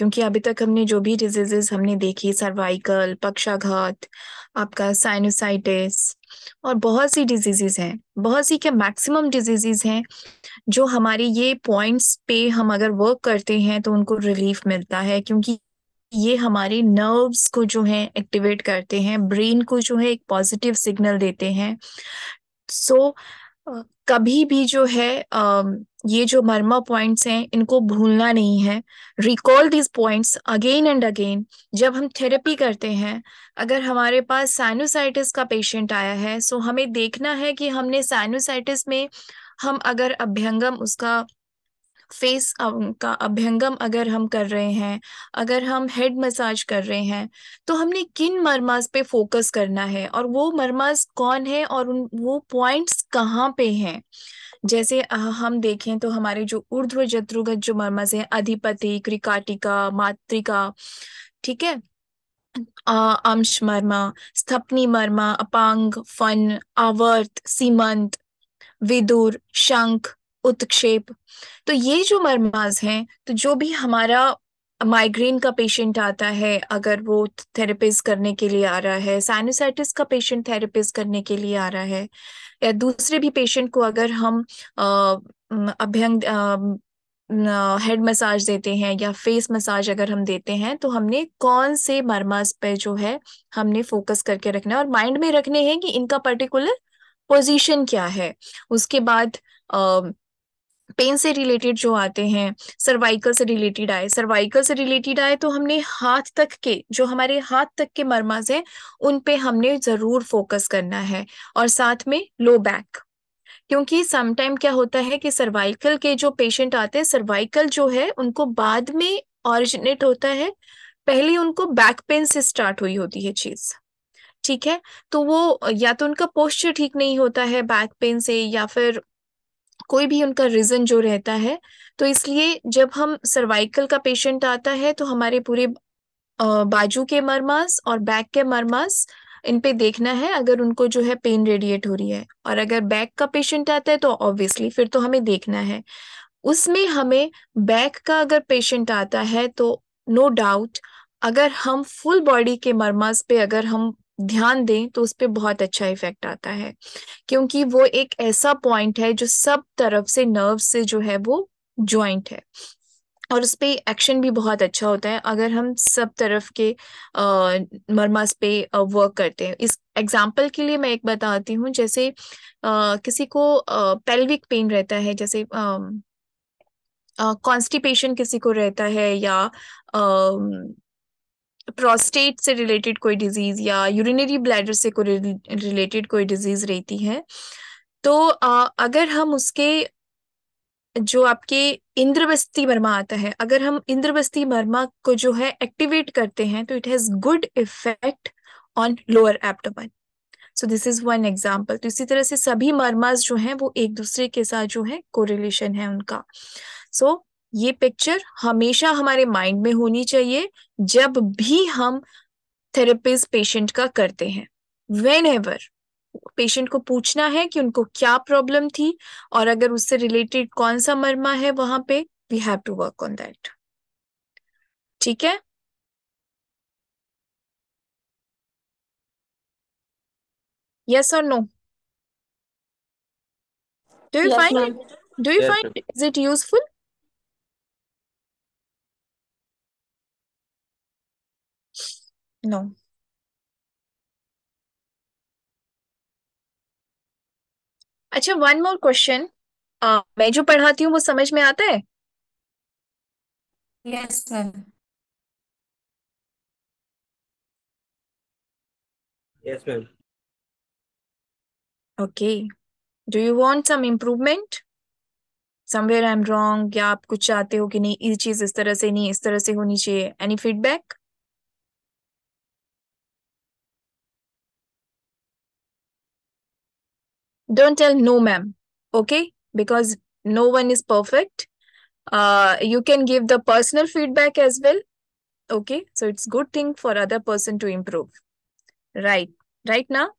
क्योंकि अभी तक हमने जो भी डिजीजेस हमने देखी सर्वाइकल पक्षाघात आपका साइनोसाइटिस और बहुत सी डिजीजेस हैं बहुत सी क्या मैक्सिमम डिजीजेस हैं जो हमारे ये पॉइंट्स पे हम अगर वर्क करते हैं तो उनको रिलीफ मिलता है क्योंकि ये हमारे नर्व्स को जो है एक्टिवेट करते हैं ब्रेन को जो है एक पॉजिटिव सिग्नल देते हैं सो so, कभी भी जो है ये जो मर्मा पॉइंट्स हैं इनको भूलना नहीं है recall these points again and again जब हम थेरेपी करते हैं अगर हमारे पास साइनोसाइटिस का पेशेंट आया है सो हमें देखना है कि हमने साइनोसाइटिस में हम अगर अभ्यंगम उसका फेस का अभ्यंगम अगर हम कर रहे हैं अगर हम हेड मसाज कर रहे हैं तो हमने किन मरमाज पे फोकस करना है और वो मरमाज कौन है और उन वो पॉइंट्स कहाँ पे हैं जैसे हम देखें तो हमारे जो ऊर्ध्व जत्रुगत जो मरमज हैं अधिपति क्रिकाटिका मातृका ठीक है अंश मर्मा स्थपनी मर्मा अपांग फन आवर्त सीमंत विदुर शंख उत्क्षेप तो ये जो मरमाज हैं तो जो भी हमारा माइग्रेन का पेशेंट आता है अगर वो थेरेपिस करने के लिए आ रहा है साइनोसाइटिस का पेशेंट थेरेपिस करने के लिए आ रहा है या दूसरे भी पेशेंट को अगर हम अभ्यंग हेड मसाज देते हैं या फेस मसाज अगर हम देते हैं तो हमने कौन से मरमाज पे जो है हमने फोकस करके रखना है और माइंड में रखने हैं कि इनका पर्टिकुलर पोजीशन क्या है उसके बाद आ, पेन से रिलेटेड जो आते हैं सर्वाइकल से रिलेटेड आए सर्वाइकल से रिलेटेड आए तो हमने हाथ तक के जो हमारे हाथ तक के मरमाज हैं उन पे हमने जरूर फोकस करना है और साथ में लो बैक क्योंकि समटाइम क्या होता है कि सर्वाइकल के जो पेशेंट आते हैं सर्वाइकल जो है उनको बाद में ऑरिजिनेट होता है पहले उनको बैक पेन से स्टार्ट हुई होती है चीज़ ठीक है तो वो या तो उनका पोस्चर ठीक नहीं होता है बैक पेन से या फिर कोई भी उनका रीज़न जो रहता है तो इसलिए जब हम सर्वाइकल का पेशेंट आता है तो हमारे पूरे बाजू के मरमास और बैक के मरमास इन पे देखना है अगर उनको जो है पेन रेडिएट हो रही है और अगर बैक का पेशेंट आता है तो ऑब्वियसली फिर तो हमें देखना है उसमें हमें बैक का अगर पेशेंट आता है तो नो no डाउट अगर हम फुल बॉडी के मरमास पे अगर हम ध्यान दें तो उस पर बहुत अच्छा इफेक्ट आता है क्योंकि वो एक ऐसा पॉइंट है जो सब तरफ से नर्व से जो है वो ज्वाइंट है और उस पर एक्शन भी बहुत अच्छा होता है अगर हम सब तरफ के मरमास पे वर्क करते हैं इस एग्जाम्पल के लिए मैं एक बताती हूँ जैसे आ, किसी को आ, पेल्विक पेन रहता है जैसे कॉन्स्टिपेशन किसी को रहता है या आ, प्रोस्टेट से रिलेटेड कोई डिजीज या यूरिनरी ब्लैडर से कोई रिलेटेड कोई डिजीज रहती है तो अगर हम उसके जो आपके इंद्रवस्ती मर्मा आता है अगर हम इंद्रवस्ती मर्मा को जो है एक्टिवेट करते हैं तो it has good effect on lower abdomen so this is one example तो इसी तरह से सभी मर्मास जो हैं वो एक दूसरे के साथ जो है कोरिलेशन है उनका सो so, ये पिक्चर हमेशा हमारे माइंड में होनी चाहिए जब भी हम थेरेपिस्ट पेशेंट का करते हैं वेन एवर पेशेंट को पूछना है कि उनको क्या प्रॉब्लम थी और अगर उससे रिलेटेड कौन सा मरमा है वहां पे we have to work on that ठीक है यस और no do you find do you find is it useful No. अच्छा वन मोर क्वेश्चन मैं जो पढ़ाती हूँ वो समझ में आता है yes ma'am yes ma'am okay do you want some improvement somewhere I am wrong या आप कुछ चाहते हो कि नहीं ये चीज इस तरह से नहीं इस तरह से होनी चाहिए any feedback Don't tell no, ma'am. Okay? Because no one is perfect. Uh, you can give the personal feedback as well. Okay? So it's good thing for other person to improve. Right. Right now?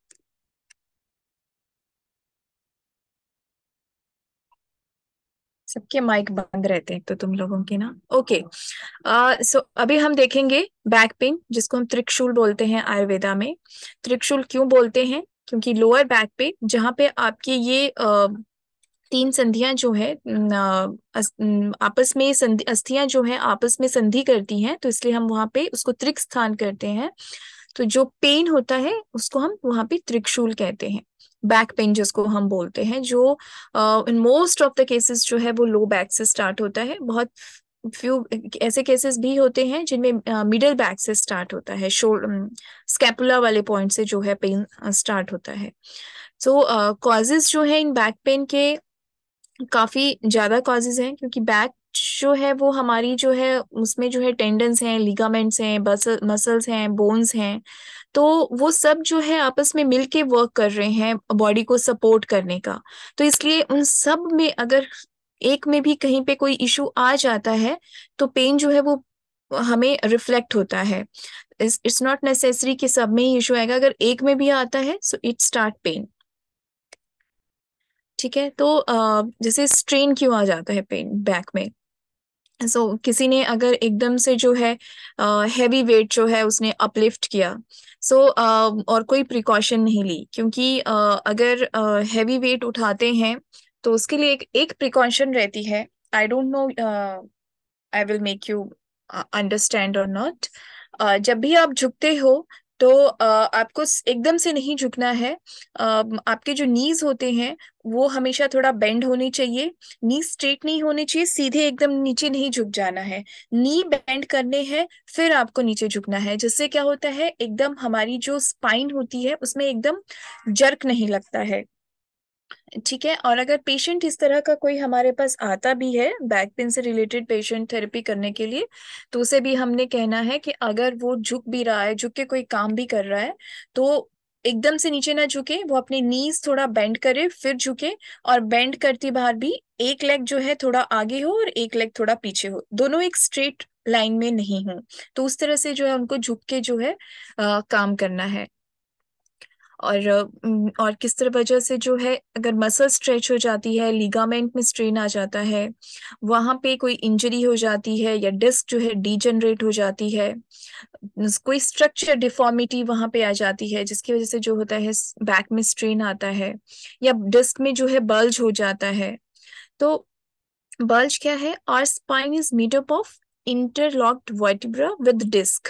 सबके mic बंद रहते हैं तो तुम लोगों के ना okay okay. So uh, so अभी हम देखेंगे बैक पेन जिसको हम त्रिक्षूल बोलते हैं आयुर्वेदा में त्रिक्षूल क्यों बोलते हैं क्योंकि लोअर बैक पे जहाँ पे आपके ये तीन संधियां जो है आपस में संधि अस्थियां जो है आपस में संधि करती हैं तो इसलिए हम वहाँ पे उसको त्रिक स्थान करते हैं तो जो पेन होता है उसको हम वहाँ पे त्रिक्षूल कहते हैं बैक पेन जिसको हम बोलते हैं जो in most of the cases जो है वो लो बैक से स्टार्ट होता है बहुत फ्यू ऐसे केसेस भी होते हैं जिनमें मिडल बैक से स्टार्ट होता है शोल्डर स्कैपुला वाले पॉइंट से जो है पेन स्टार्ट होता है सो so, कॉजेज uh, जो है इन बैक पेन के काफ़ी ज़्यादा कॉजेज हैं क्योंकि बैक जो है वो हमारी जो है उसमें जो है टेंडन्स हैं लिगामेंट्स हैं मसल्स हैं बोन्स हैं तो वो सब जो है आपस में मिल के वर्क कर रहे हैं बॉडी को सपोर्ट करने का तो इसलिए उन सब में अगर एक में भी कहीं पे कोई इशू आ जाता है तो पेन जो है वो हमें रिफ्लेक्ट होता है इट्स नॉट नेसेसरी कि सब में ही इशू आएगा अगर एक में भी आता है सो इट स्टार्ट पेन ठीक है तो uh, जैसे स्ट्रेन क्यों आ जाता है पेन बैक में सो so, किसी ने अगर एकदम से जो है हैवी uh, वेट जो है उसने अपलिफ्ट किया सो so, uh, और कोई प्रिकॉशन नहीं ली क्योंकि uh, अगर हैवी वेट उठाते हैं तो उसके लिए एक एक प्रिकॉशन रहती है I don't know I will make you understand और नॉट जब भी आप झुकते हो तो uh, आपको एकदम से नहीं झुकना है uh, आपके जो नीज होते हैं वो हमेशा थोड़ा बेंड होनी चाहिए नी स्ट्रेट नहीं होनी चाहिए सीधे एकदम नीचे नहीं झुक जाना है नी बेंड करने हैं फिर आपको नीचे झुकना है जिससे क्या होता है एकदम हमारी जो स्पाइन होती है उसमें एकदम जर्क नहीं लगता है ठीक है और अगर पेशेंट इस तरह का कोई हमारे पास आता भी है बैक पेन से रिलेटेड पेशेंट थेरेपी करने के लिए तो उसे भी हमने कहना है कि अगर वो झुक भी रहा है झुक के कोई काम भी कर रहा है तो एकदम से नीचे ना झुके वो अपने नीज थोड़ा बेंड करे फिर झुके और बेंड करती बाहर भी एक लेग जो है थोड़ा आगे हो और एक लेग थोड़ा पीछे हो दोनों एक स्ट्रेट लाइन में नहीं हो तो उस तरह से जो है उनको झुक के जो है आ, काम करना है और और किस तरह वजह से जो है अगर मसल स्ट्रेच हो जाती है लीगामेंट में स्ट्रेन आ जाता है वहां पे कोई इंजरी हो जाती है या डिस्क जो है डीजनरेट हो जाती है कोई स्ट्रक्चर डिफॉर्मिटी वहां पे आ जाती है जिसकी वजह से जो होता है बैक में स्ट्रेन आता है या डिस्क में जो है बल्ज हो जाता है तो बल्ज क्या है our spine is made up of interlocked vertebra with disc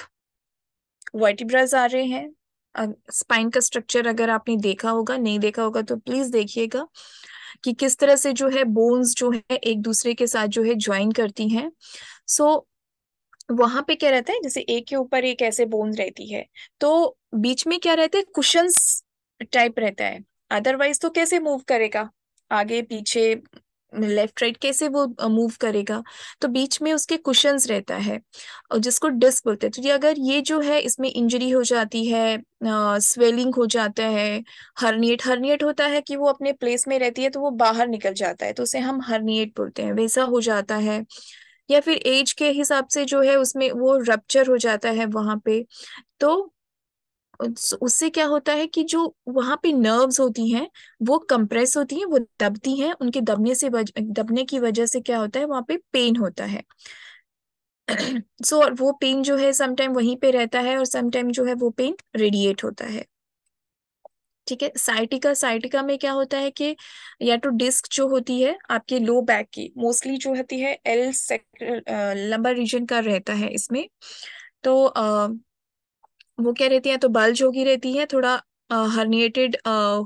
vertebras आ रहे हैं स्पाइन का स्ट्रक्चर अगर आपने देखा होगा नहीं देखा होगा तो प्लीज देखिएगा कि किस तरह से जो है बोन्स जो है एक दूसरे के साथ जो है ज्वाइन करती हैं सो so, वहां पे क्या रहता है जैसे एक के ऊपर एक ऐसे बोन रहती है तो बीच में क्या रहता है कुशंस टाइप रहता है अदरवाइज तो कैसे मूव करेगा आगे पीछे लेफ्ट राइट कैसे वो मूव करेगा तो बीच में उसके क्वेश्चन रहता है और जिसको डिस्क बोलते हैं तो ये अगर ये जो है इसमें इंजरी हो जाती है स्वेलिंग हो जाता है हर्नीट हर्नियट होता है कि वो अपने प्लेस में रहती है तो वो बाहर निकल जाता है तो उसे हम हर्निएट बोलते हैं वैसा हो जाता है या फिर एज के हिसाब से जो है उसमें वो रप्चर हो जाता है वहां पे तो उससे क्या होता है कि जो वहां पे नर्व्स होती हैं वो कंप्रेस होती हैं वो दबती हैं उनके दबने से वज, दबने की वजह से क्या होता है वहां पे पेन होता है सो so, और वो पेन जो है समटाइम वहीं पे रहता है और समटाइम जो है वो पेन रेडिएट होता है ठीक है साइटिका साइटिका में क्या होता है कि या तो डिस्क जो होती है आपके लो बैक की मोस्टली जो होती है एल सेक्टर लंबा रीजन का रहता है इसमें तो आ, वो क्या रहती है तो बल्ज होगी रहती है थोड़ा हर्निएटेड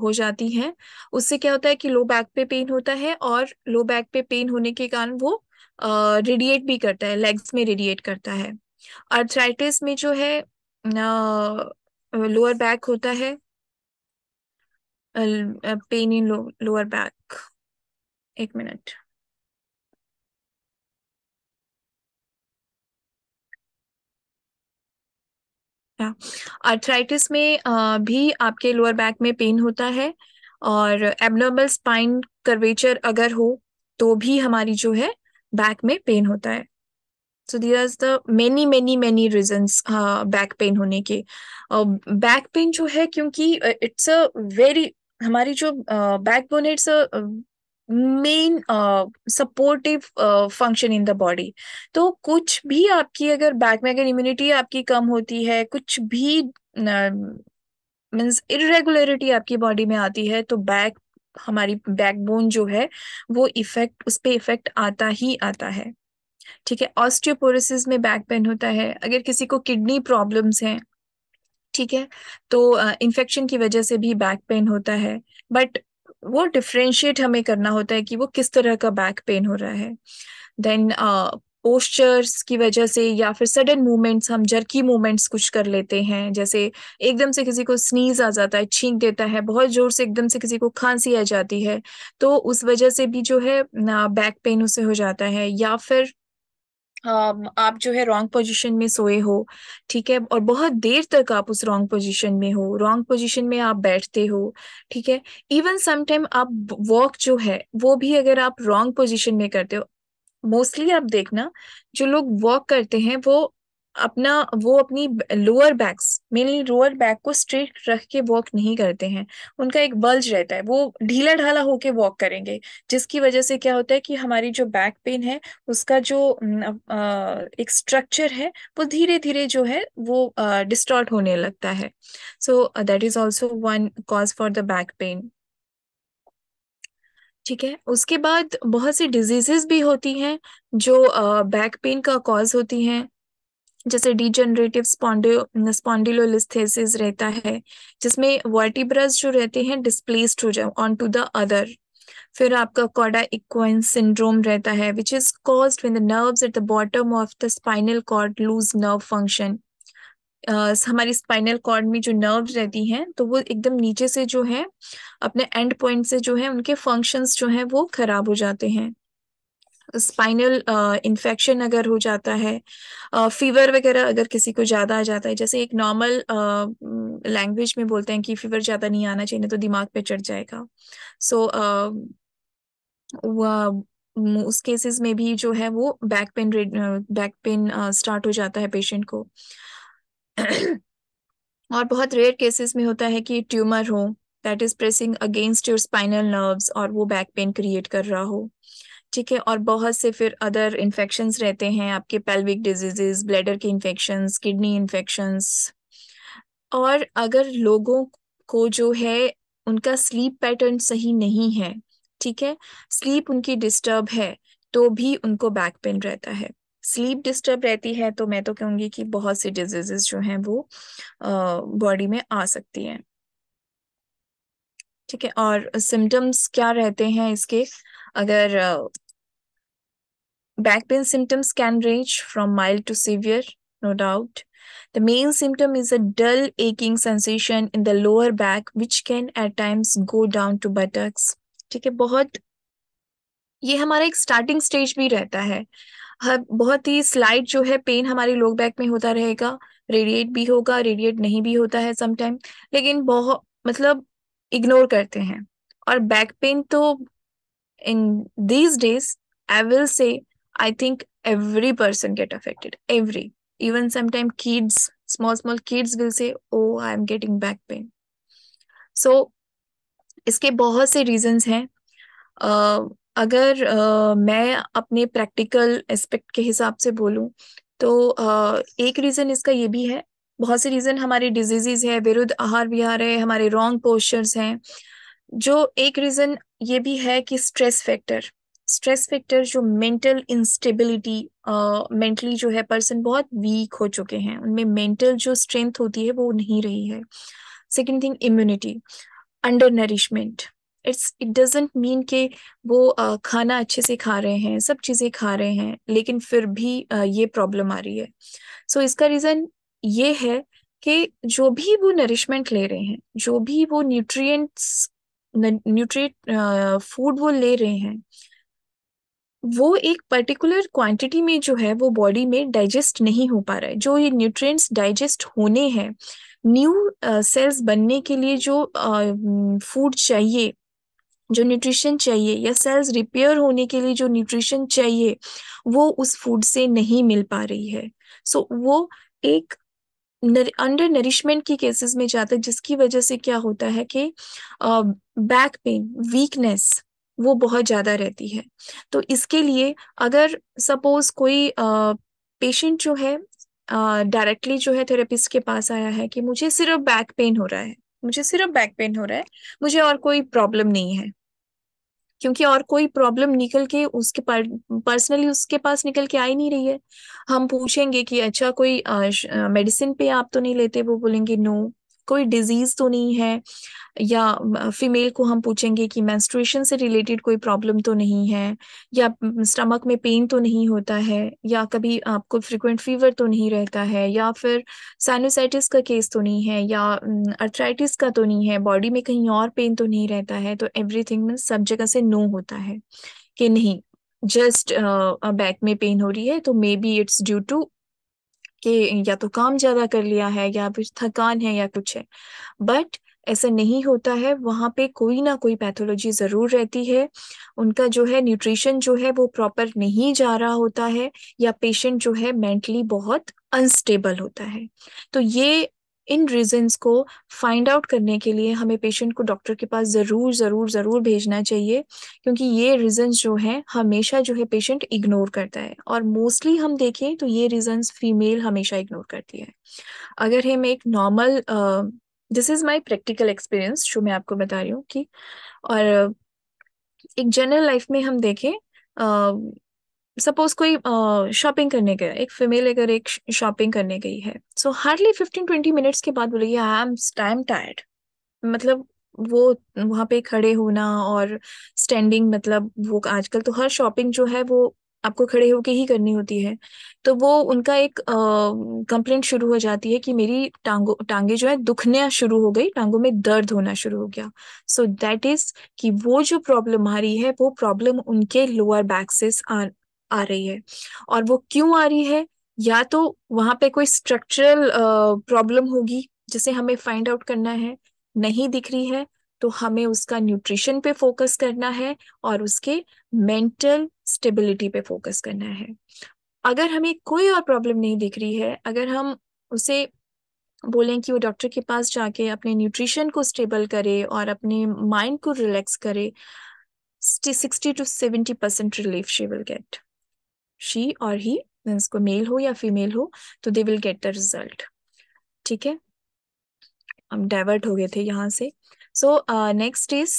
हो जाती हैं उससे क्या होता है कि लो बैक पे पेन होता है और लो बैक पे पेन होने के कारण वो रेडिएट भी करता है लेग्स में रेडिएट करता है अर्थराइटिस में जो है लोअर बैक होता है पेन इन लोअर बैक एक मिनट आर्थराइटिस में भी आपके लोअर बैक में पेन होता है और एबनॉर्मल स्पाइन कर्वेचर अगर हो तो भी हमारी जो है बैक में पेन होता है so the are the many many many reasons back pain होने के बैक पेन जो है क्योंकि इट्स अ वेरी हमारी जो back bone it's main supportive function in the body तो कुछ भी आपकी अगर बैक में अगर इम्यूनिटी आपकी कम होती है कुछ भी मीन्स इरेगुलरिटी आपकी बॉडी में आती है तो बैक हमारी बैकबोन जो है वो इफेक्ट उस पर इफेक्ट आता ही आता है ठीक है ऑस्टियोपोरोसिस में बैक पेन होता है अगर किसी को किडनी प्रॉब्लम्स हैं ठीक है तो इन्फेक्शन uh, की वजह से भी बैक पेन होता है बट वो डिफ्रेंशिएट हमें करना होता है कि वो किस तरह का बैक पेन हो रहा है देन पोस्चर्स uh, की वजह से या फिर सडन मूवमेंट्स हम जर्की मूवमेंट्स कुछ कर लेते हैं जैसे एकदम से किसी को स्नीज आ जाता है छींक देता है बहुत जोर से एकदम से किसी को खांसी आ जाती है तो उस वजह से भी जो है बैक पेन उसे हो जाता है या फिर आप जो है रॉन्ग पोजीशन में सोए हो ठीक है और बहुत देर तक आप उस रॉन्ग पोजीशन में हो रॉन्ग पोजीशन में आप बैठते हो ठीक है इवन समटाइम आप वॉक जो है वो भी अगर आप रॉन्ग पोजीशन में करते हो मोस्टली आप देखना जो लोग वॉक करते हैं वो अपना वो अपनी lower backs mainly lower back को स्ट्रेट रख के वॉक नहीं करते हैं उनका एक बल्ज रहता है वो ढीला ढाला होके वॉक करेंगे जिसकी वजह से क्या होता है कि हमारी जो बैक पेन है उसका जो एक स्ट्रक्चर है वो धीरे धीरे जो है वो डिस्टॉर्ट होने लगता है so that is also one cause for the back pain ठीक है उसके बाद बहुत सी डिजीजेस भी होती हैं जो बैक पेन का कॉज होती हैं जैसे डिजेनरेटिव स्पॉन्डियो स्पॉन्डिलोलिस्थेसिस रहता है जिसमें वर्टिब्रस जो रहते हैं डिस्प्लेस्ड हो जाए ऑन टू द अदर फिर आपका कॉडा इक्वाइन सिंड्रोम रहता है which is caused when the nerves at the bottom of the spinal cord lose nerve function हमारी स्पाइनल कॉर्ड में जो नर्व्स रहती हैं तो वो एकदम नीचे से जो है अपने एंड पॉइंट से जो है उनके फंक्शंस जो है वो खराब हो जाते हैं स्पाइनल इन्फेक्शन uh, अगर हो जाता है फीवर वगैरह अगर किसी को ज़्यादा आ जाता है जैसे एक नॉर्मल लैंग्वेज में बोलते हैं कि फीवर ज़्यादा नहीं आना चाहिए तो दिमाग पे चढ़ जाएगा सो so, उस केसेस में भी जो है वो back pain back pain start हो जाता है पेशेंट को और बहुत रेयर केसेस में होता है कि ट्यूमर हो that is pressing against your spinal nerves और वो बैक पेन क्रिएट कर रहा हो ठीक है और बहुत से फिर अदर इन्फेक्शन रहते हैं आपके पेल्विक डिजीजेस ब्लैडर के इन्फेक्शन किडनी इन्फेक्शंस और अगर लोगों को जो है उनका स्लीप पैटर्न सही नहीं है ठीक है स्लीप उनकी डिस्टर्ब है तो भी उनको बैक पेन रहता है स्लीप डिस्टर्ब रहती है तो मैं तो कहूँगी कि बहुत सी डिजीजेस जो हैं वो बॉडी में आ सकती हैं ठीक है और सिम्टम्स क्या रहते हैं इसके अगर Back pain symptoms can range from mild to severe, no doubt. The main symptom is a dull aching sensation in the lower back, which can at times go down to buttocks. ठीक है बहुत ये हमारा एक starting stage भी रहता है बहुत ही स्लाइड जो है पेन हमारे लोग बैक में होता रहेगा रेडिएट भी होगा रेडिएट नहीं भी होता है समटाइम लेकिन बहुत मतलब इग्नोर करते हैं और बैक पेन तो in these days I will say i think every person get affected every even sometimes kids small small kids will say oh i am getting back pain so इसके बहुत से reasons हैं uh, अगर uh, मैं अपने practical aspect के हिसाब से बोलूं तो uh, एक रीज़न इसका ये भी है बहुत से रीज़न हमारे डिजीज़ है विरुद्ध आहार विहार है हमारे रॉन्ग पोस्चर्स हैं जो एक रीज़न ये भी है कि स्ट्रेस फैक्टर स्ट्रेस फैक्टर जो मेंटल इंस्टेबिलिटी मेंटली जो है पर्सन बहुत वीक हो चुके हैं उनमें मेंटल जो स्ट्रेंथ होती है वो नहीं रही है second thing immunity under nourishment it's it doesn't mean के वो आ, खाना अच्छे से खा रहे हैं सब चीज़ें खा रहे हैं लेकिन फिर भी आ, ये प्रॉब्लम आ रही है सो so, इसका रीज़न ये है कि जो भी वो नरिशमेंट ले रहे हैं जो भी वो न्यूट्रिएंट्स न्यूट्रिएट फूड वो ले रहे हैं वो एक पर्टिकुलर क्वांटिटी में जो है वो बॉडी में डाइजेस्ट नहीं हो पा रहा है जो ये न्यूट्रिएंट्स डाइजेस्ट होने हैं न्यू सेल्स uh, बनने के लिए जो फूड uh, mm, चाहिए जो न्यूट्रिशन चाहिए या सेल्स रिपेयर होने के लिए जो न्यूट्रिशन चाहिए वो उस फूड से नहीं मिल पा रही है सो so, वो एक अंडर नरिशमेंट की केसेस में जाता है जिसकी वजह से क्या होता है कि बैक पेन वीकनेस वो बहुत ज़्यादा रहती है तो इसके लिए अगर सपोज कोई पेशेंट जो है डायरेक्टली जो है थेरेपिस्ट के पास आया है कि मुझे सिर्फ बैक पेन हो रहा है मुझे सिर्फ बैक पेन हो रहा है मुझे और कोई प्रॉब्लम नहीं है क्योंकि और कोई प्रॉब्लम निकल के उसके पर्सनली उसके पास निकल के आ ही नहीं रही है हम पूछेंगे कि अच्छा कोई मेडिसिन पे आप तो नहीं लेते वो बोलेंगे नो कोई डिजीज तो नहीं है या फीमेल को हम पूछेंगे कि मेंस्ट्रुएशन से रिलेटेड कोई प्रॉब्लम तो नहीं है या स्टमक में पेन तो नहीं होता है या कभी आपको फ्रिक्वेंट फीवर तो नहीं रहता है या फिर सैनोसाइटिस का केस तो नहीं है या अर्थराइटिस का तो नहीं है बॉडी में कहीं और पेन तो नहीं रहता है तो एवरीथिंग में सब जगह से नो होता है कि नहीं जस्ट बैक में पेन हो रही है तो maybe it's due to कि या तो काम ज़्यादा कर लिया है या फिर थकान है या कुछ है बट ऐसा नहीं होता है वहाँ पे कोई ना कोई पैथोलॉजी ज़रूर रहती है उनका जो है न्यूट्रिशन जो है वो प्रॉपर नहीं जा रहा होता है या पेशेंट जो है मेंटली बहुत अनस्टेबल होता है तो ये इन रीजंस को फाइंड आउट करने के लिए हमें पेशेंट को डॉक्टर के पास ज़रूर ज़रूर ज़रूर भेजना चाहिए क्योंकि ये रीजंस जो हैं हमेशा जो है पेशेंट इग्नोर करता है और मोस्टली हम देखें तो ये रीजंस फीमेल हमेशा इग्नोर करती है अगर हम एक normal this is my practical experience जो मैं आपको बता रही हूँ कि और एक जनरल लाइफ में हम देखें सपोज कोई शॉपिंग करने गया एक फीमेल अगर एक शॉपिंग करने गई है so hardly fifteen twenty minutes के बाद बोलेगी आई एम टाइम टायर्ड मतलब वो वहाँ पे खड़े होना और स्टैंडिंग मतलब वो आजकल तो हर शॉपिंग जो है वो आपको खड़े होके ही करनी होती है तो वो उनका एक कंप्लेंट शुरू हो जाती है कि मेरी टांगो टांगे जो है दुखने शुरू हो गई टांगों में दर्द होना शुरू हो गया सो दैट इज कि वो जो प्रॉब्लम आ रही है वो प्रॉब्लम उनके लोअर बैक से आ, आ रही है और वो क्यों आ रही है या तो वहां पे कोई स्ट्रक्चरल प्रॉब्लम होगी जिसे हमें फाइंड आउट करना है नहीं दिख रही है तो हमें उसका न्यूट्रिशन पे फोकस करना है और उसके मेंटल स्टेबिलिटी पे फोकस करना है अगर हमें कोई और प्रॉब्लम नहीं दिख रही है अगर हम उसे बोलें कि वो डॉक्टर के पास जाके अपने न्यूट्रिशन को स्टेबल करे और अपने माइंड को रिलैक्स करे sixty to seventy percent relief she will get she और ही मीन्स को मेल हो या फीमेल हो तो they will get the result ठीक है हम डाइवर्ट हो गए थे यहाँ से सो नेक्स्ट इज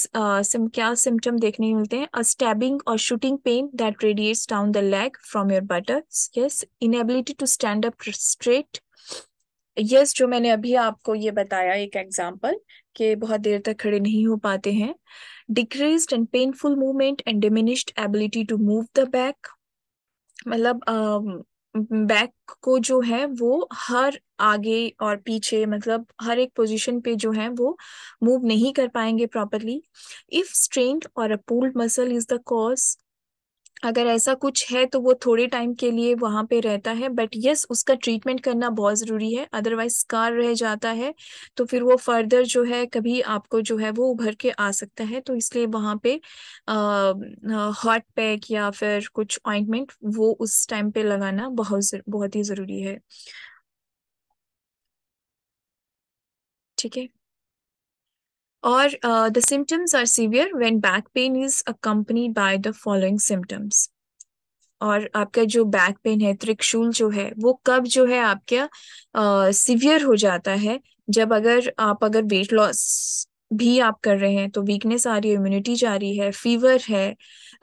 क्या सिम्टम देखने मिलते हैं अ स्टैबिंग और shooting pain that radiates down the leg from your buttock yes inability to stand up straight yes जो मैंने अभी आपको ये बताया एक एग्जाम्पल कि बहुत देर तक खड़े नहीं हो पाते हैं decrease and painful movement and diminished ability to move the back मतलब um, बैक को जो है वो हर आगे और पीछे मतलब हर एक पोजीशन पे जो है वो मूव नहीं कर पाएंगे प्रॉपरली इफ स्ट्रेंड और a pulled muscle is the cause अगर ऐसा कुछ है तो वो थोड़े टाइम के लिए वहाँ पे रहता है बट यस उसका ट्रीटमेंट करना बहुत ज़रूरी है अदरवाइज स्कार रह जाता है तो फिर वो फर्दर जो है कभी आपको जो है वो उभर के आ सकता है तो इसलिए वहाँ पे हॉट पैक या फिर कुछ ऑइंटमेंट वो उस टाइम पे लगाना बहुत बहुत ही ज़रूरी है ठीक है और the symptoms are severe severe back pain is accompanied by the following symptoms और आपका जो बैक पेन है त्रिकशूल जो है वो कब जो है आपका सिवियर uh, हो जाता है जब अगर आप अगर वेट लॉस भी आप कर रहे हैं तो वीकनेस आ रही है इम्यूनिटी जा रही है फीवर है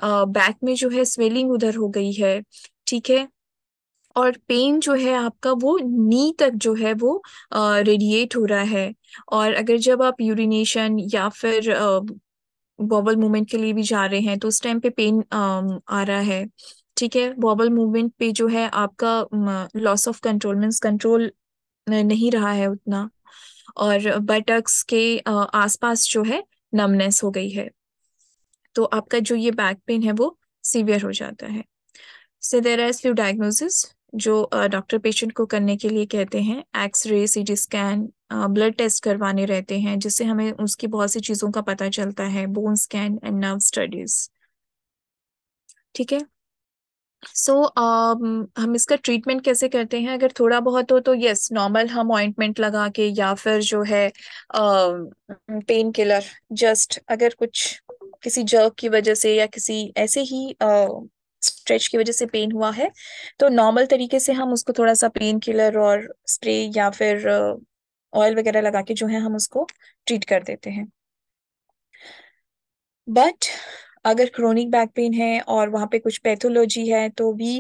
बैक uh, में जो है स्वेलिंग उधर हो गई है ठीक है और पेन जो है आपका वो नी तक जो है वो रेडिएट हो रहा है और अगर जब आप यूरिनेशन या फिर बॉबल मूवमेंट के लिए भी जा रहे हैं तो उस टाइम पे पेन आ रहा है ठीक है बॉबल मूवमेंट पे जो है आपका loss of control means control नहीं रहा है उतना और बटक्स के आसपास जो है नमनेस हो गई है तो आपका जो ये बैक पेन है वो सीवियर हो जाता है so there are few diagnosis जो डॉक्टर पेशेंट को करने के लिए कहते हैं x ray C T scan blood test करवाने रहते हैं जिससे हमें उसकी बहुत सी चीज़ों का पता चलता है bone scan and nerve studies ठीक है सो so, uh, हम इसका ट्रीटमेंट कैसे करते हैं अगर थोड़ा बहुत हो तो यस नॉर्मल हम ऑइंटमेंट लगा के या फिर जो है पेन किलर जस्ट अगर कुछ किसी जर्क की वजह से या किसी ऐसे ही uh, स्ट्रेच की वजह से पेन हुआ है तो नॉर्मल तरीके से हम उसको थोड़ा सा पेन किलर और स्प्रे या फिर ऑयल uh, वगैरह लगा के जो है हम उसको ट्रीट कर देते हैं बट अगर क्रोनिक बैक पेन है और वहाँ पे कुछ पैथोलॉजी है तो we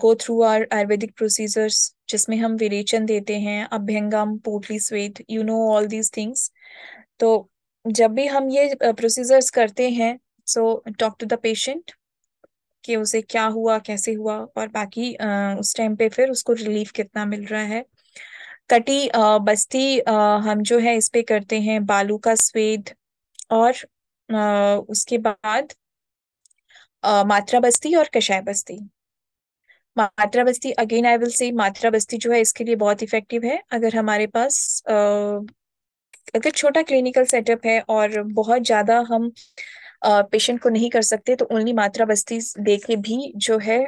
go through our Ayurvedic procedures जिसमें हम विरेचन देते हैं अभ्यंगम पोटली स्वेद you know all these things तो जब भी हम ये प्रोसीजर्स uh, करते हैं so talk to the patient कि उसे क्या हुआ कैसे हुआ और बाकी उस टाइम पे फिर उसको रिलीफ कितना मिल रहा है कटी बस्ती हम जो है इस पे करते हैं बालू का स्वेद और उसके बाद मात्रा बस्ती और कषाय बस्ती मात्रा बस्ती अगेन आई विल से मात्रा बस्ती जो है इसके लिए बहुत इफेक्टिव है अगर हमारे पास अगर छोटा क्लिनिकल सेटअप है और बहुत ज़्यादा हम पेशेंट को नहीं कर सकते तो ओनली मात्रा बस्ती दे के भी जो है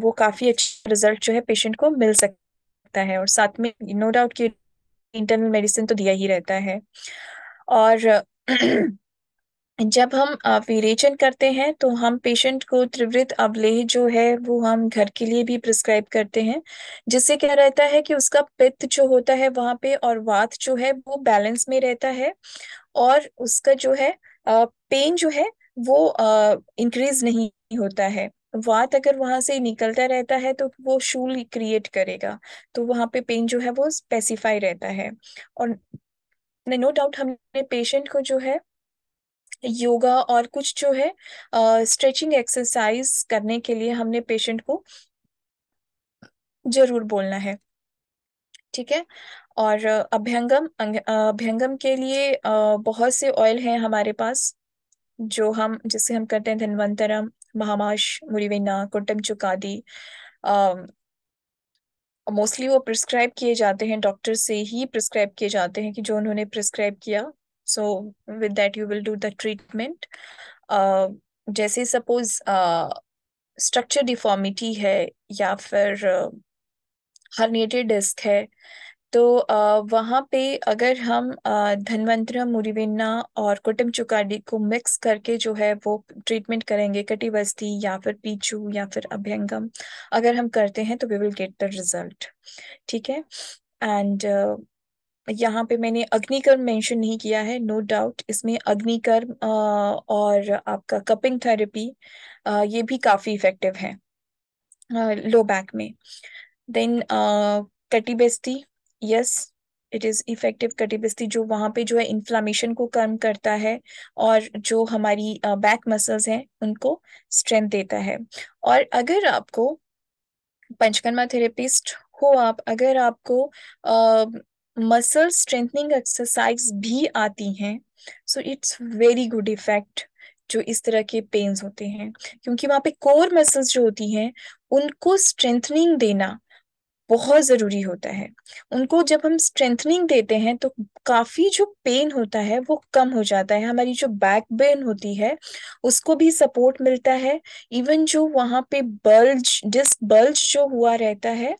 वो काफी अच्छा रिजल्ट जो है पेशेंट को मिल सकता है और साथ में नो डाउट कि इंटरनल मेडिसिन तो दिया ही रहता है और जब हम विरेचन करते हैं तो हम पेशेंट को त्रिवृत अवलेह जो है वो हम घर के लिए भी प्रिस्क्राइब करते हैं जिससे क्या रहता है कि उसका पित्त जो होता है वहाँ पे और वात जो है वो बैलेंस में रहता है और उसका जो है पेन जो है वो इंक्रीज नहीं होता है वात अगर वहां से निकलता रहता है तो वो शूल क्रिएट करेगा तो वहां पे पेन जो है वो स्पेसिफाई रहता है और नो डाउट हमने पेशेंट को जो है योगा और कुछ जो है स्ट्रेचिंग एक्सरसाइज करने के लिए हमने पेशेंट को जरूर बोलना है ठीक है और अभ्यंगम अभ्यंगम के लिए बहुत से ऑयल हैं हमारे पास जो हम जिससे हम करते हैं धन्वंतरम महामाश मुरीवेना कुटम चुकादी मोस्टली वो प्रिस्क्राइब किए जाते हैं डॉक्टर से ही प्रिस्क्राइब किए जाते हैं कि जो उन्होंने प्रिस्क्राइब किया so with that you will do the treatment जैसे सपोज स्ट्रक्चर डिफॉर्मिटी है या फिर हर्नेटेड डिस्क है तो अः वहाँ पे अगर हम धनवंतर मुरीवेन्ना और कुटुम चुकाडी को मिक्स करके जो है वो ट्रीटमेंट करेंगे कटिबस्ती या फिर पीछू या फिर अभ्यंगम अगर हम करते हैं तो we will get the result ठीक है एंड यहाँ पे मैंने अग्निकर्म मेंशन नहीं किया है नो no डाउट इसमें अग्निकर्म और आपका कपिंग थेरेपी ये भी काफ़ी इफेक्टिव है लो बैक में देन कटिबेस्ती यस इट इज़ इफेक्टिव कटिबस्ती जो वहाँ पे जो है इन्फ्लामेशन को कम करता है और जो हमारी बैक मसल्स हैं उनको स्ट्रेंथ देता है और अगर आपको पंचकर्मा थेरेपिस्ट हो आप अगर आपको मसल स्ट्रेंथनिंग एक्सरसाइज भी आती हैं so it's very good effect जो इस तरह के पेन्स होते हैं क्योंकि वहाँ पे कोर मसल्स जो होती हैं उनको स्ट्रेंथनिंग देना बहुत ज़रूरी होता है उनको जब हम स्ट्रेंथनिंग देते हैं तो काफ़ी जो पेन होता है वो कम हो जाता है हमारी जो बैक पेन होती है उसको भी सपोर्ट मिलता है इवन जो वहाँ पे बल्ज डिस्क बल्ज जो हुआ रहता है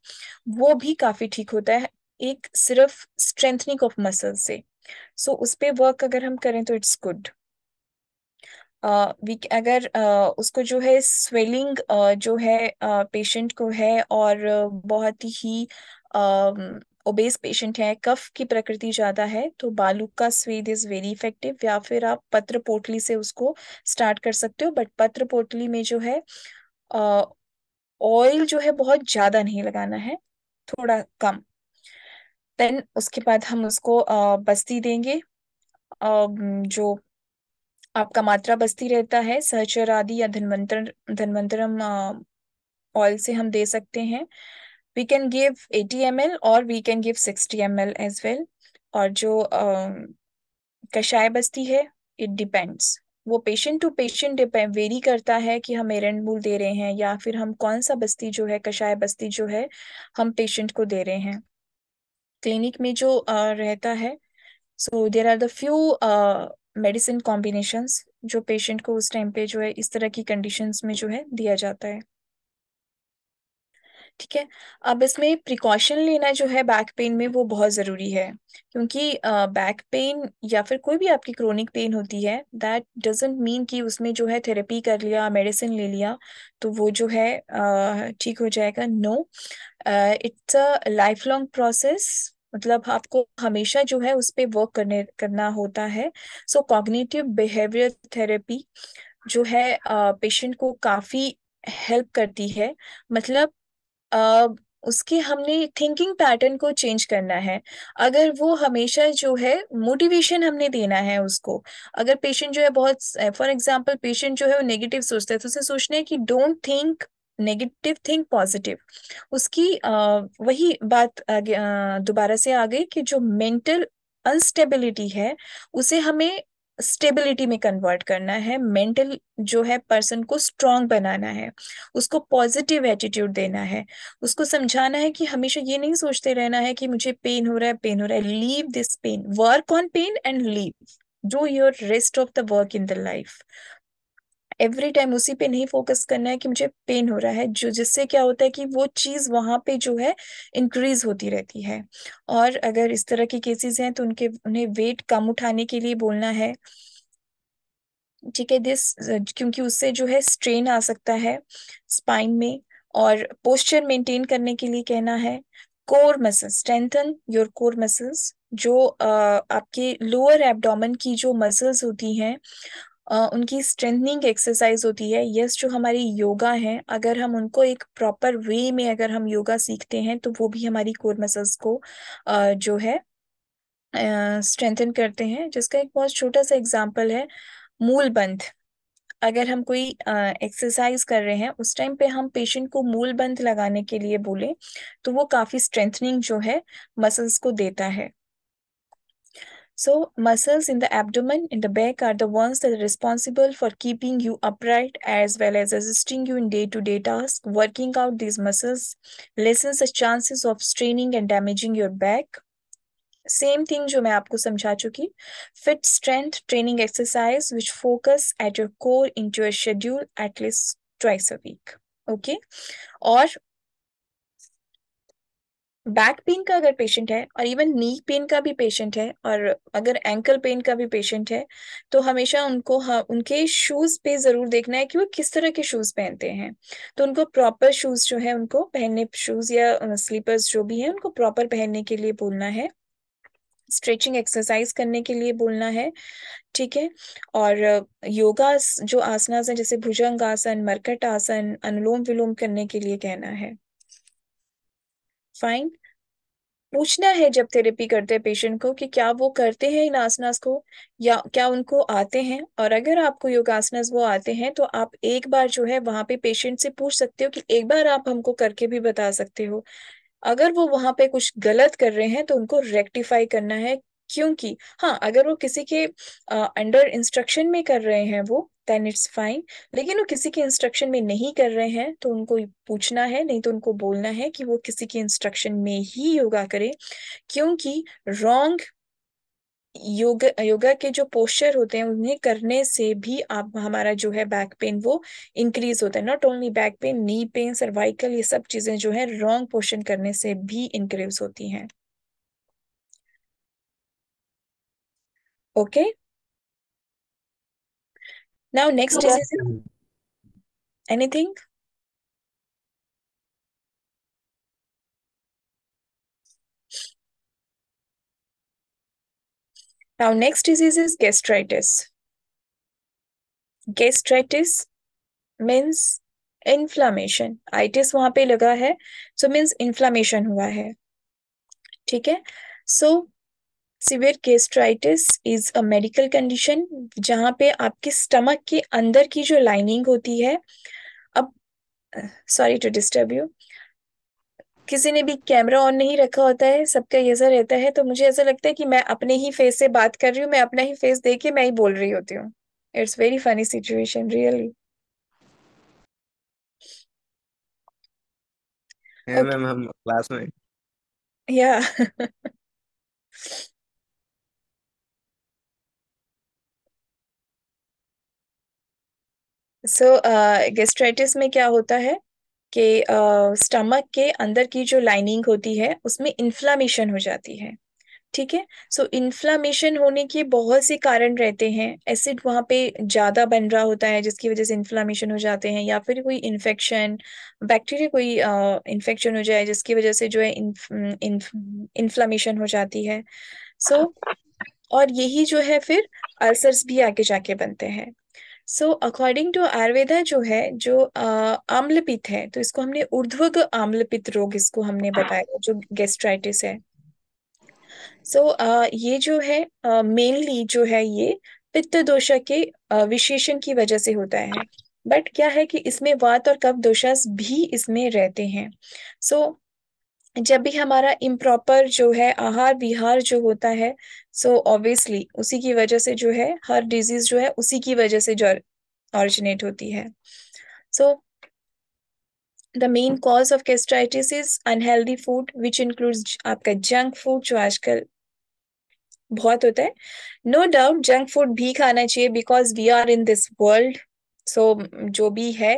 वो भी काफ़ी ठीक होता है एक सिर्फ स्ट्रेंथनिंग ऑफ मसल से सो so, उस पर वर्क अगर हम करें तो इट्स गुड अगर उसको जो है स्वेलिंग जो है पेशेंट को है और बहुत ही ओबेस पेशेंट है कफ की प्रकृति ज़्यादा है तो बालू का स्वेद इज़ वेरी इफेक्टिव या फिर आप पत्र पोटली से उसको स्टार्ट कर सकते हो बट पत्र पोटली में जो है ऑयल जो है बहुत ज़्यादा नहीं लगाना है थोड़ा कम देन उसके बाद हम उसको बस्ती देंगे जो आपका मात्रा बस्ती रहता है सहचर आदि या धनवंतर धनवंतरम ऑयल से हम दे सकते हैं वी कैन गिव 80 एम और we can give 60 M as well और जो कषाय बस्ती है इट डिपेंड्स वो पेशेंट टू पेशेंट वेरी करता है कि हम एरन मूल दे रहे हैं या फिर हम कौन सा बस्ती जो है कषाय बस्ती जो है हम पेशेंट को दे रहे हैं क्लिनिक में जो रहता है so there are the few medicine combinations जो पेशेंट को उस टाइम पे जो है इस तरह की कंडीशंस में जो है दिया जाता है ठीक है अब इसमें प्रिकॉशन लेना जो है बैक पेन में वो बहुत ज़रूरी है क्योंकि बैक पेन या फिर कोई भी आपकी क्रोनिक पेन होती है दैट डजेंट मीन कि उसमें जो है थेरेपी कर लिया मेडिसिन ले लिया तो वो जो है ठीक हो जाएगा no it's a life long process मतलब आपको हमेशा जो है उस पर वर्क करने करना होता है सो कॉग्निटिव बिहेवियर थेरेपी जो है पेशेंट को काफ़ी हेल्प करती है मतलब आ, उसके हमने थिंकिंग पैटर्न को चेंज करना है अगर वो हमेशा जो है मोटिवेशन हमने देना है उसको अगर पेशेंट जो है बहुत फॉर एग्जांपल पेशेंट जो है वो नेगेटिव सोचता है तो उसे सोचना है कि don't think negative think positive उसकी आ, वही बात दोबारा से आ गई कि जो मेंटल अनस्टेबिलिटी है उसे हमें स्टेबिलिटी में कन्वर्ट करना है मेंटल जो है पर्सन को स्ट्रांग बनाना है उसको पॉजिटिव एटीट्यूड देना है उसको समझाना है कि हमेशा ये नहीं सोचते रहना है कि मुझे पेन हो रहा है पेन हो रहा है leave this pain work on pain and leave do your rest of the work in the life every time उसी पे नहीं फोकस करना है कि मुझे पेन हो रहा है जो जिससे क्या होता है कि वो चीज़ वहां पे जो है इंक्रीज होती रहती है और अगर इस तरह के केसेस हैं तो उनके उन्हें वेट कम उठाने के लिए बोलना है ठीक है दिस क्योंकि उससे जो है स्ट्रेन आ सकता है स्पाइन में और पोस्चर मेंटेन करने के लिए कहना है core muscles strengthen your core muscles जो आपके लोअर एब्डोमेन की जो मसल्स होती हैं उनकी स्ट्रेंथनिंग एक्सरसाइज होती है यस जो हमारी योगा है अगर हम उनको एक प्रॉपर वे में अगर हम योगा सीखते हैं तो वो भी हमारी कोर मसल्स को जो है स्ट्रेंथन करते हैं जिसका एक बहुत छोटा सा एग्जाम्पल है मूल बंध अगर हम कोई एक्सरसाइज कर रहे हैं उस टाइम पे हम पेशेंट को मूल बंध लगाने के लिए बोले तो वो काफ़ी स्ट्रेंथनिंग जो है मसल्स को देता है So muscles in the abdomen, in the back are the ones that are responsible for keeping you upright as well as assisting you in day-to-day tasks. Working out these muscles lessens the chances of straining and damaging your back. Same thing, जो मैं आपको समझा चुकी fit strength training exercise which focus at your core into a schedule at least twice a week. Okay, or back pain का अगर patient है और even knee pain का भी पेशेंट है और अगर एंकल पेन का भी पेशेंट है तो हमेशा उनको हाँ, उनके शूज पे जरूर देखना है कि वो किस तरह के शूज पहनते हैं तो उनको प्रॉपर शूज जो है उनको पहनने शूज या स्लीपर्स जो भी है उनको प्रॉपर पहनने के लिए बोलना है स्ट्रेचिंग एक्सरसाइज करने के लिए बोलना है ठीक है और योगा जो आसनास हैं जैसे भुजंग आसन मरकट आसन अनुलोम विलोम करने के लिए कहना है फाइन पूछना है जब थेरेपी करते हैं पेशेंट को कि क्या वो करते हैं इन आसनास को या क्या उनको आते हैं और अगर आपको योगासनास वो आते हैं तो आप एक बार जो है वहां पे पेशेंट से पूछ सकते हो कि एक बार आप हमको करके भी बता सकते हो अगर वो वहां पे कुछ गलत कर रहे हैं तो उनको रेक्टिफाई करना है क्योंकि हाँ अगर वो किसी के अंडर इंस्ट्रक्शन में कर रहे हैं वो देन इट्स फाइन लेकिन वो किसी के इंस्ट्रक्शन में नहीं कर रहे हैं तो उनको पूछना है नहीं तो उनको बोलना है कि वो किसी के इंस्ट्रक्शन में ही योगा करें क्योंकि रॉन्ग योग योगा के जो पोस्चर होते हैं उन्हें करने से भी आप हमारा जो है बैक पेन वो इंक्रीज होता है not only back pain knee pain cervical ये सब चीजें जो है रॉन्ग पोर्शन करने से भी इंक्रीज होती हैं okay okay? Now next is anything? Now next disease is gastritis. Gastritis means inflammation. Itis वहाँ पे लगा है, so means inflammation हुआ है. ठीक है? So severe gastritis is a medical condition जहाँ पे आपके स्टमक के अंदर की जो लाइनिंग होती है अब सॉरी टू डिस्टर्ब यू किसी ने भी कैमरा ऑन नहीं रखा होता है सबका ऐसा रहता है तो मुझे ऐसा लगता है कि मैं अपने ही फेस से बात कर रही हूँ मैं अपना ही फेस देख के मैं ही बोल रही होती हूँ it's very funny situation really हम क्लास में या सो गेस्ट्राइटिस uh, में क्या होता है कि स्टमक uh, के अंदर की जो लाइनिंग होती है उसमें इन्फ्लामेशन हो जाती है ठीक है सो इन्फ्लामेशन होने के बहुत से कारण रहते हैं एसिड वहाँ पे ज़्यादा बन रहा होता है जिसकी वजह से इन्फ्लामेशन हो जाते हैं या फिर कोई इन्फेक्शन बैक्टीरिया कोई इन्फेक्शन uh, हो जाए जिसकी वजह से जो है इन्फ्लामेशन mm, हो जाती है सो so, और यही जो है फिर अल्सर्स भी आगे जाके बनते हैं सो अकॉर्डिंग टू आयुर्वेदा जो है जो आम्लपित है तो इसको हमने ऊर्ध्वग आम्लपित रोग इसको हमने हाँ। बताया जो गैस्ट्राइटिस है सो so, uh, ये जो है मेनली uh, जो है ये पित्त दोषा के uh, विशेषण की वजह से होता है बट हाँ। क्या है कि इसमें वात और कफ दोषास भी इसमें रहते हैं सो so, जब भी हमारा इम्प्रॉपर जो है आहार विहार जो होता है सो so ऑब्वियसली उसी की वजह से जो है हर डिजीज जो है उसी की वजह से जो ऑरिजिनेट होती है so the main cause of gastritis is unhealthy food which includes आपका जंक फूड जो आजकल बहुत होता है नो डाउट जंक फूड भी खाना चाहिए because we are in this world so so, जो भी है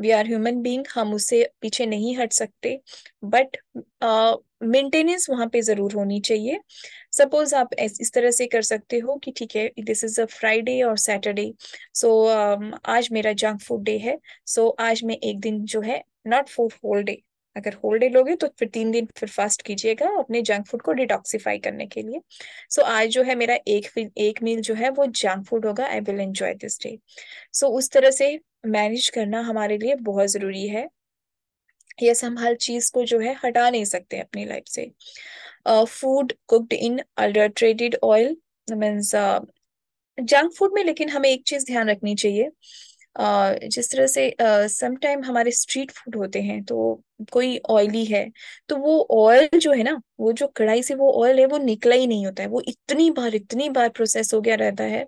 वी आर ह्यूमन बींग हम उससे पीछे नहीं हट सकते बट मेंटेनेंस वहां पे ज़रूर होनी चाहिए सपोज आप इस तरह से कर सकते हो कि ठीक है दिस इज़ अ फ्राइडे और सैटरडे सो आज मेरा जंक फूड डे है सो so, आज मैं एक दिन जो है नॉट फूड होल डे अगर होल डे लोगे तो फिर तीन दिन फिर फास्ट कीजिएगा अपने जंक फूड को डिटॉक्सिफाई करने के लिए सो so, आज जो है मेरा एक एक मील जो है वो जंक फूड होगा I will enjoy this day so उस तरह से मैनेज करना हमारे लिए बहुत ज़रूरी है यस yes, हम हर चीज़ को जो है हटा नहीं सकते अपनी लाइफ से food cooked in adulterated oil means junk food में लेकिन हमें एक चीज़ ध्यान रखनी चाहिए जिस तरह से समटाइम हमारे स्ट्रीट फूड होते हैं तो कोई ऑयली है तो वो ऑयल जो है ना वो जो कढ़ाई से वो ऑयल है वो निकला ही नहीं होता है वो इतनी बार इतनी बार प्रोसेस हो गया रहता है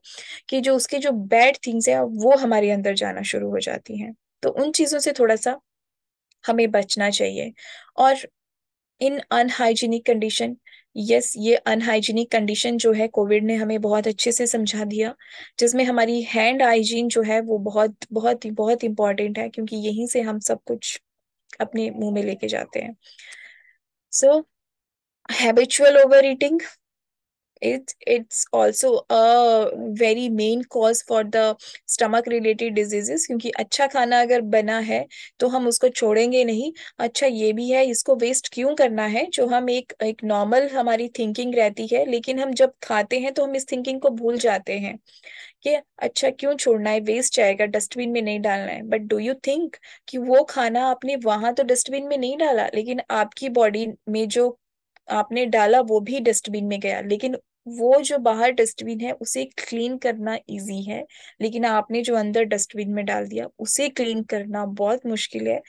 कि जो उसके जो बैड थिंग्स है वो हमारे अंदर जाना शुरू हो जाती हैं तो उन चीज़ों से थोड़ा सा हमें बचना चाहिए और इन अनहाइजीनिक कंडीशन यस ये अनहाइजीनिक कंडीशन जो है कोविड ने हमें बहुत अच्छे से समझा दिया जिसमें हमारी हैंड हाइजीन जो है वो बहुत बहुत बहुत इम्पॉर्टेंट है क्योंकि यहीं से हम सब कुछ अपने मुंह में लेके जाते हैं so habitual over eating it it's also a very main cause for the stomach related diseases क्योंकि अच्छा खाना अगर बना है तो हम उसको छोड़ेंगे नहीं अच्छा ये भी है इसको वेस्ट क्यों करना है जो हम एक एक नॉर्मल हमारी थिंकिंग रहती है लेकिन हम जब खाते हैं तो हम इस थिंकिंग को भूल जाते हैं कि अच्छा क्यों छोड़ना है वेस्ट जाएगा डस्टबिन में नहीं डालना है बट डू यू थिंक कि वो खाना आपने वहां तो डस्टबिन में नहीं डाला लेकिन आपकी बॉडी में जो आपने डाला वो भी डस्टबिन में गया लेकिन वो जो बाहर डस्टबिन है उसे क्लीन करना इजी है लेकिन आपने जो अंदर डस्टबिन में डाल दिया उसे क्लीन करना बहुत मुश्किल है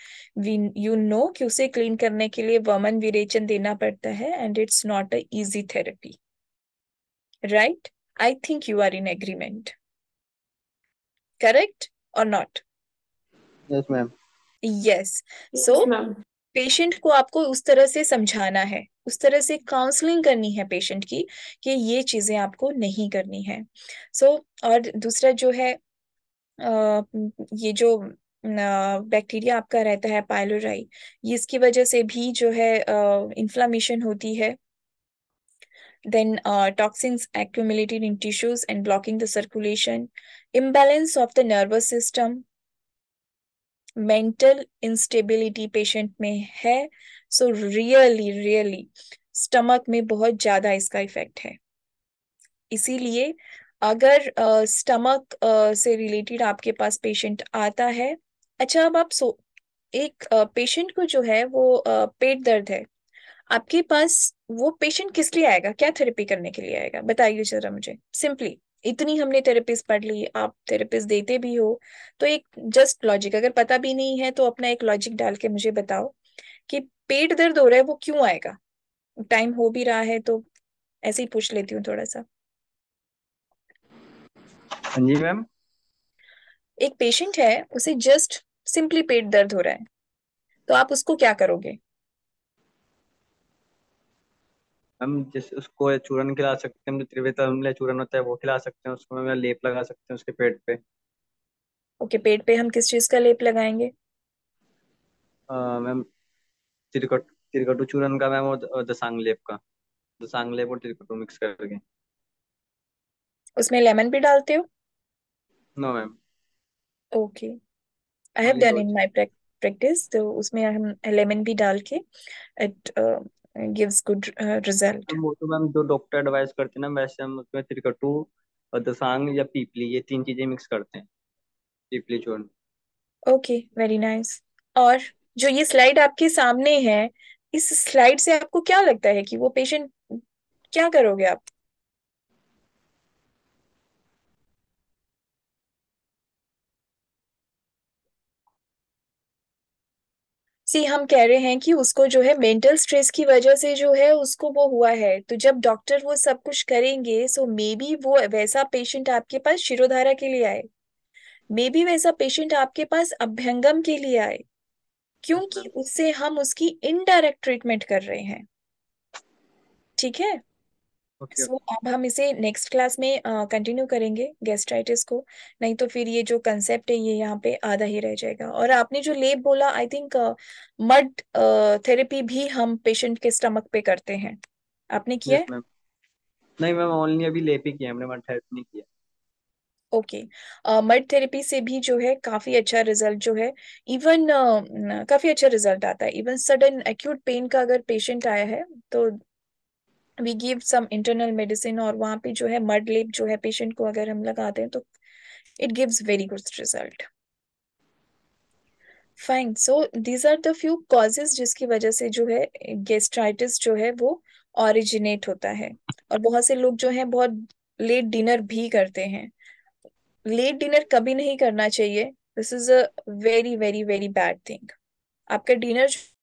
वी यू नो कि उसे क्लीन करने के लिए वमन विरेचन देना पड़ता है and it's not a easy therapy right I think you are in agreement correct और not yes ma'am yes so patient को आपको उस तरह से समझाना है उस तरह से काउंसलिंग करनी है पेशेंट की कि ये चीज़ें आपको नहीं करनी है सो so, और दूसरा जो है ये जो बैक्टीरिया आपका रहता है पायलोराई इसकी वजह से भी जो है इन्फ्लामेशन होती है then uh, toxins in tissues and blocking the circulation imbalance of the nervous system mental instability patient में है सो रियली रियली स्टमक में बहुत ज़्यादा इसका इफेक्ट है इसीलिए अगर स्टमक uh, uh, से रिलेटेड आपके पास पेशेंट आता है अच्छा अब आप सो एक पेशेंट uh, को जो है वो पेट दर्द है आपके पास वो पेशेंट किस लिए आएगा क्या थेरेपी करने के लिए आएगा बताइए जरा मुझे सिंपली इतनी हमने थेरेपीज पढ़ ली आप थेरेपीज देते भी हो तो एक जस्ट लॉजिक अगर पता भी नहीं है तो अपना एक लॉजिक डाल के मुझे बताओ कि पेट दर्द हो रहा है वो क्यों आएगा टाइम हो भी रहा है तो ऐसे ही पूछ लेती हूँ थोड़ा सा हाँ जी मैम एक पेशेंट है उसे जस्ट सिंपली पेट दर्द हो रहा है तो आप उसको क्या करोगे हम जैसे उसको चूरन खिला सकते हैं जो त्रिवेता अम्ल चूरन होता है वो खिला सकते हैं उसको हम लेप लगा सकते हैं उसके पेट पे ओके पेट पे हम किस चीज का लेप लगाएंगे मैम त्रिकट तिरकटू चूरन का मैम और दसांग लेप का दसांग लेप और त्रिकटू मिक्स करके उसमें लेमन भी डालते हो no ma'am okay I have done in my practice तो उसमें हम लेमन भी डाल के at gives good uh, result तो वो तो मैम जो डॉक्टर एडवाइस करते हैं ना वैसे हम उसमें त्रिकटू दसांग या पीपली ये तीन चीजें मिक्स करते हैं पीपली चूर्ण ओके वेरी नाइस और जो ये स्लाइड आपके सामने है इस स्लाइड से आपको क्या लगता है कि वो पेशेंट क्या करोगे आप से हम कह रहे हैं कि उसको जो है मेंटल स्ट्रेस की वजह से जो है उसको वो हुआ है तो जब डॉक्टर वो सब कुछ करेंगे सो मे बी वो वैसा पेशेंट आपके पास शिरोधारा के लिए आए मे बी वैसा पेशेंट आपके पास अभ्यंगम के लिए आए क्योंकि हम्म। उससे हम उसकी इनडायरेक्ट ट्रीटमेंट कर रहे हैं ठीक है सो so, अब हम इसे नेक्स्ट क्लास में कंटिन्यू करेंगे गैस्ट्राइटिस को नहीं तो फिर ये जो कंसेप्ट है ये यहाँ पे आधा ही रह जाएगा और आपने जो लेप बोला आई थिंक मड थेरेपी भी हम पेशेंट के स्टमक पे करते हैं आपने किया yes, नहीं मैम ओनली अभी लेप ही किया हमने मड थेरेपी नहीं किया ओके मड थेरेपी से भी जो है काफी अच्छा रिजल्ट जो है इवन uh, काफी अच्छा रिजल्ट आता है इवन सडन एक्यूट पेन का अगर पेशेंट आया है तो we give some internal medicine और वहां पे जो है मड लेप जो है पेशेंट को अगर हम लगाते हैं तो it gives very good result fine so these are the few causes जिसकी वजह से जो है गेस्ट्राइटिस जो है वो ऑरिजिनेट होता है और बहुत से लोग जो है बहुत लेट डिनर भी करते हैं लेट डिनर कभी नहीं करना चाहिए this is a very very very bad thing आपका डिनर